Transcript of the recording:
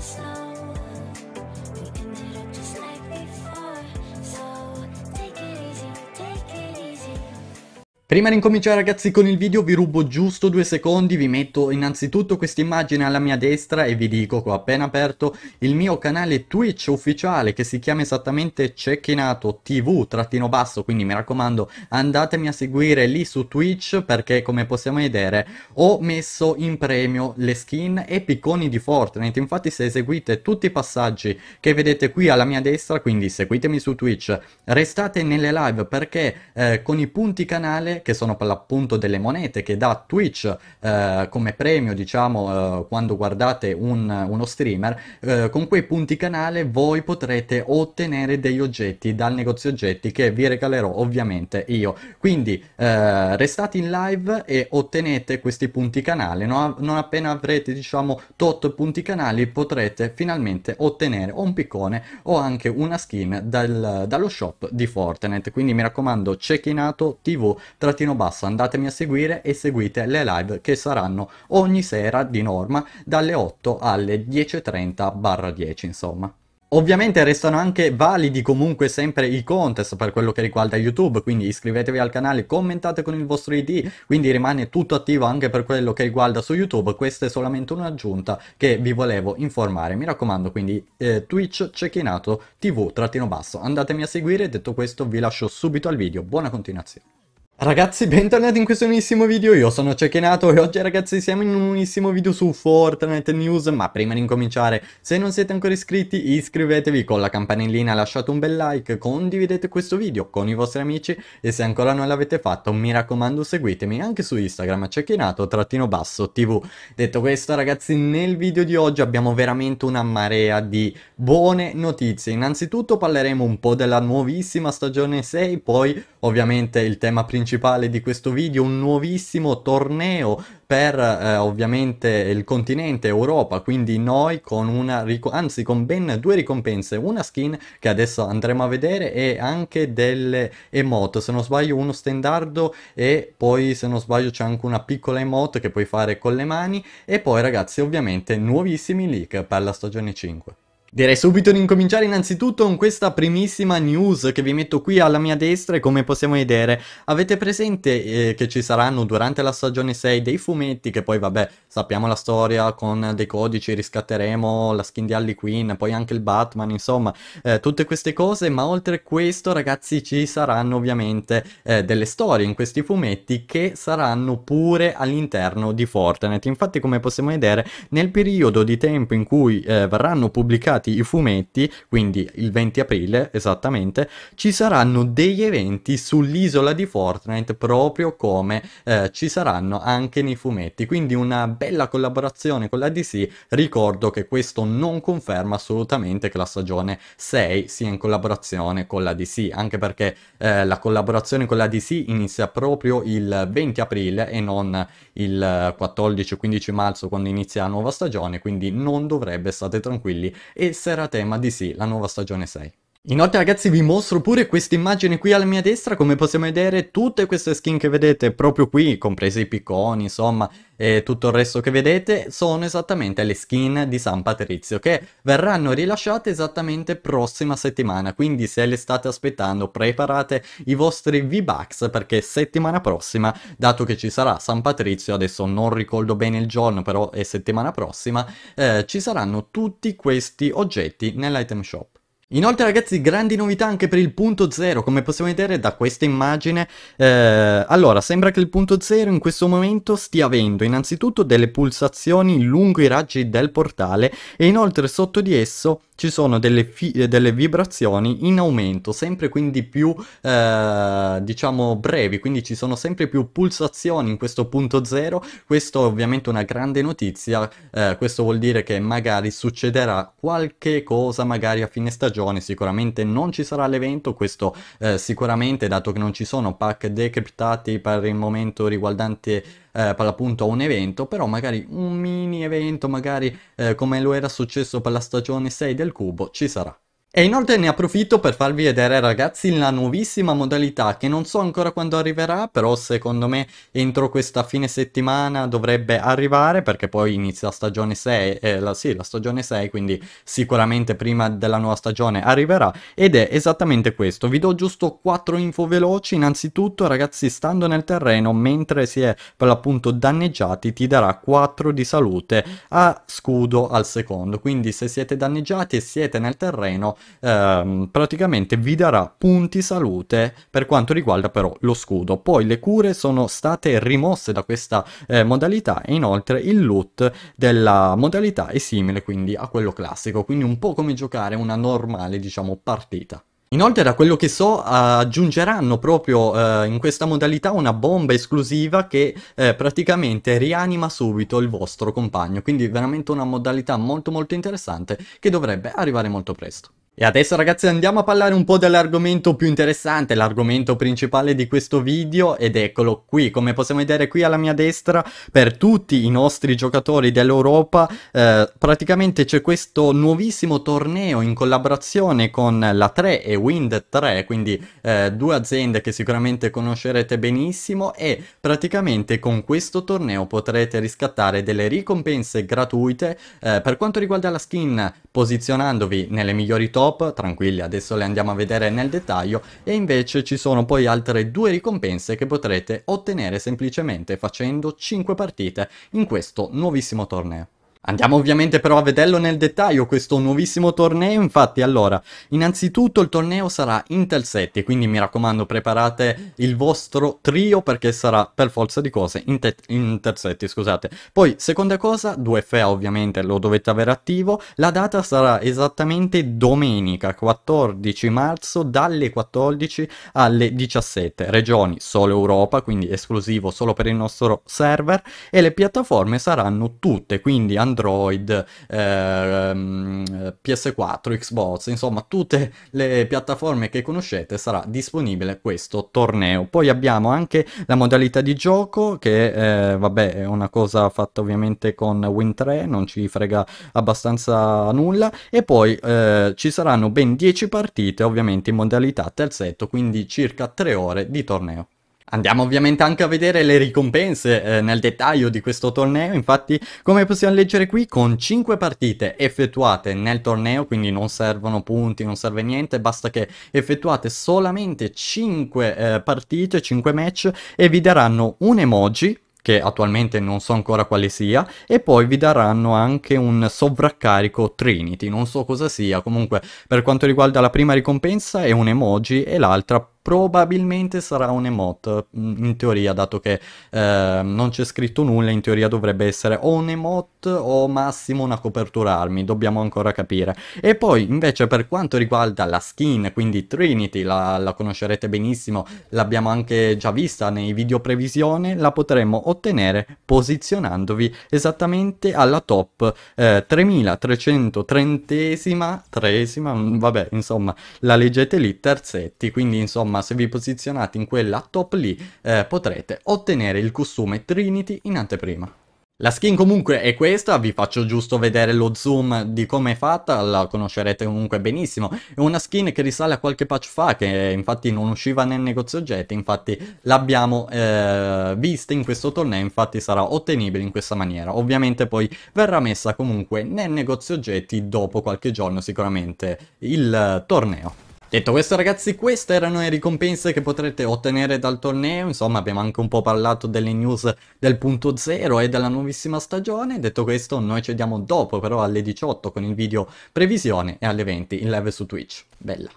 slow. Prima di incominciare ragazzi con il video vi rubo giusto due secondi, vi metto innanzitutto questa immagine alla mia destra e vi dico che ho appena aperto il mio canale Twitch ufficiale che si chiama esattamente Cecchinato TV trattino basso, quindi mi raccomando andatemi a seguire lì su Twitch perché come possiamo vedere ho messo in premio le skin e picconi di Fortnite, infatti se eseguite tutti i passaggi che vedete qui alla mia destra, quindi seguitemi su Twitch, restate nelle live perché eh, con i punti canale che sono per l'appunto delle monete che dà Twitch eh, come premio, diciamo, eh, quando guardate un, uno streamer, eh, con quei punti canale voi potrete ottenere degli oggetti dal negozio oggetti che vi regalerò ovviamente io. Quindi eh, restate in live e ottenete questi punti canale, no? non appena avrete, diciamo, tot punti canali potrete finalmente ottenere o un piccone o anche una skin dal, dallo shop di Fortnite. Quindi mi raccomando, checkinato TV trattino basso andatemi a seguire e seguite le live che saranno ogni sera di norma dalle 8 alle 10.30 barra 10 insomma. Ovviamente restano anche validi comunque sempre i contest per quello che riguarda YouTube, quindi iscrivetevi al canale, commentate con il vostro ID, quindi rimane tutto attivo anche per quello che riguarda su YouTube, questa è solamente un'aggiunta che vi volevo informare, mi raccomando quindi eh, Twitch cecchinato tv trattino basso, andatemi a seguire, detto questo vi lascio subito al video, buona continuazione. Ragazzi bentornati in questo nuovissimo video, io sono Cechenato e oggi ragazzi siamo in un nuovissimo video su Fortnite News ma prima di incominciare se non siete ancora iscritti iscrivetevi con la campanellina, lasciate un bel like, condividete questo video con i vostri amici e se ancora non l'avete fatto mi raccomando seguitemi anche su Instagram Cechenato basso tv. Detto questo ragazzi nel video di oggi abbiamo veramente una marea di buone notizie, innanzitutto parleremo un po' della nuovissima stagione 6 poi ovviamente il tema principale principale di questo video, un nuovissimo torneo per eh, ovviamente il continente Europa, quindi noi con una, anzi con ben due ricompense, una skin che adesso andremo a vedere e anche delle emote, se non sbaglio uno standardo e poi se non sbaglio c'è anche una piccola emote che puoi fare con le mani e poi ragazzi ovviamente nuovissimi leak per la stagione 5. Direi subito di incominciare innanzitutto con questa primissima news che vi metto qui alla mia destra e come possiamo vedere avete presente eh, che ci saranno durante la stagione 6 dei fumetti che poi vabbè sappiamo la storia con dei codici riscatteremo la skin di Harley Quinn poi anche il Batman insomma eh, tutte queste cose ma oltre a questo ragazzi ci saranno ovviamente eh, delle storie in questi fumetti che saranno pure all'interno di Fortnite infatti come possiamo vedere nel periodo di tempo in cui eh, verranno pubblicati pubblicati i fumetti, quindi il 20 aprile esattamente, ci saranno degli eventi sull'isola di Fortnite proprio come eh, ci saranno anche nei fumetti. Quindi una bella collaborazione con la DC. Ricordo che questo non conferma assolutamente che la stagione 6 sia in collaborazione con la DC, anche perché eh, la collaborazione con la DC inizia proprio il 20 aprile e non il 14-15 marzo quando inizia la nuova stagione, quindi non dovrebbe, state tranquilli, e sarà tema di sì, la nuova stagione 6. Inoltre ragazzi vi mostro pure questa immagine qui alla mia destra, come possiamo vedere tutte queste skin che vedete proprio qui, comprese i picconi insomma e tutto il resto che vedete, sono esattamente le skin di San Patrizio che verranno rilasciate esattamente prossima settimana, quindi se le state aspettando preparate i vostri V-Bucks perché settimana prossima, dato che ci sarà San Patrizio, adesso non ricordo bene il giorno però è settimana prossima, eh, ci saranno tutti questi oggetti nell'item shop. Inoltre ragazzi grandi novità anche per il punto 0 come possiamo vedere da questa immagine eh, allora sembra che il punto 0 in questo momento stia avendo innanzitutto delle pulsazioni lungo i raggi del portale e inoltre sotto di esso ci sono delle, delle vibrazioni in aumento sempre quindi più eh, diciamo brevi quindi ci sono sempre più pulsazioni in questo punto 0 questo è ovviamente una grande notizia eh, questo vuol dire che magari succederà qualche cosa magari a fine stagione stagione, sicuramente non ci sarà l'evento, questo eh, sicuramente dato che non ci sono pack decryptati per il momento riguardante eh, per l'appunto un evento, però magari un mini evento, magari eh, come lo era successo per la stagione 6 del cubo, ci sarà. E inoltre ne approfitto per farvi vedere ragazzi la nuovissima modalità che non so ancora quando arriverà però secondo me entro questa fine settimana dovrebbe arrivare perché poi inizia la stagione 6, eh, la, sì la stagione 6 quindi sicuramente prima della nuova stagione arriverà ed è esattamente questo. Vi do giusto 4 info veloci innanzitutto ragazzi stando nel terreno mentre si è per l'appunto danneggiati ti darà 4 di salute a scudo al secondo quindi se siete danneggiati e siete nel terreno ehm, praticamente vi darà punti salute per quanto riguarda però lo scudo. Poi le cure sono state rimosse da questa eh, modalità e inoltre il loot della modalità è simile quindi a quello classico, quindi un po' come giocare una normale diciamo partita. Inoltre da quello che so aggiungeranno proprio eh, in questa modalità una bomba esclusiva che eh, praticamente rianima subito il vostro compagno, quindi veramente una modalità molto molto interessante che dovrebbe arrivare molto presto. E adesso ragazzi andiamo a parlare un po' dell'argomento più interessante, l'argomento principale di questo video ed eccolo qui, come possiamo vedere qui alla mia destra per tutti i nostri giocatori dell'Europa eh, praticamente c'è questo nuovissimo torneo in collaborazione con la 3 e Wind 3, quindi eh, due aziende che sicuramente conoscerete benissimo e praticamente con questo torneo potrete riscattare delle ricompense gratuite eh, per quanto riguarda la skin posizionandovi nelle migliori top top, tranquilli adesso le andiamo a vedere nel dettaglio e invece ci sono poi altre due ricompense che potrete ottenere semplicemente facendo 5 partite in questo nuovissimo torneo. Andiamo ovviamente però a vederlo nel dettaglio questo nuovissimo torneo, infatti allora, innanzitutto il torneo sarà Intel 7, quindi mi raccomando preparate il vostro trio perché sarà per forza di cose Intel, Intel 7, scusate. Poi, seconda cosa, 2FA ovviamente lo dovete avere attivo, la data sarà esattamente domenica 14 marzo dalle 14 alle 17, regioni solo Europa, quindi esclusivo solo per il nostro server, e le piattaforme saranno tutte, quindi andate Android, ehm, PS4, Xbox, insomma tutte le piattaforme che conoscete sarà disponibile questo torneo. Poi abbiamo anche la modalità di gioco che eh, vabbè è una cosa fatta ovviamente con Win 3, non ci frega abbastanza nulla e poi eh, ci saranno ben 10 partite ovviamente in modalità terzetto, quindi circa 3 ore di torneo. Andiamo ovviamente anche a vedere le ricompense eh, nel dettaglio di questo torneo, infatti come possiamo leggere qui con 5 partite effettuate nel torneo, quindi non servono punti, non serve niente, basta che effettuate solamente 5 eh, partite, 5 match e vi daranno un emoji che attualmente non so ancora quale sia, e poi vi daranno anche un sovraccarico Trinity, non so cosa sia, comunque per quanto riguarda la prima ricompensa è un emoji e l'altra probabilmente sarà un emote, mm, in teoria, dato che eh, non c'è scritto nulla, in teoria dovrebbe essere o un emote o massimo una copertura armi, dobbiamo ancora capire. E poi invece per quanto riguarda la skin, quindi Trinity, la, la conoscerete benissimo, l'abbiamo anche già vista nei video previsione, la potremmo ottenere posizionandovi esattamente alla top eh, 3330 tresima, mm, vabbè insomma la leggete lì terzetti, quindi insomma ma se vi posizionate in quella top lì eh, potrete ottenere il costume Trinity in anteprima. La skin comunque è questa, vi faccio giusto vedere lo zoom di come è fatta, la conoscerete comunque benissimo. È una skin che risale a qualche patch fa, che infatti non usciva nel negozio oggetti, infatti l'abbiamo eh, vista in questo torneo, infatti sarà ottenibile in questa maniera. Ovviamente poi verrà messa comunque nel negozio oggetti dopo qualche giorno sicuramente il torneo. Detto questo ragazzi queste erano le ricompense che potrete ottenere dal torneo, insomma abbiamo anche un po' parlato delle news del punto zero e della nuovissima stagione, detto questo noi ci vediamo dopo però alle 18 con il video previsione e alle 20 in live su Twitch, bella!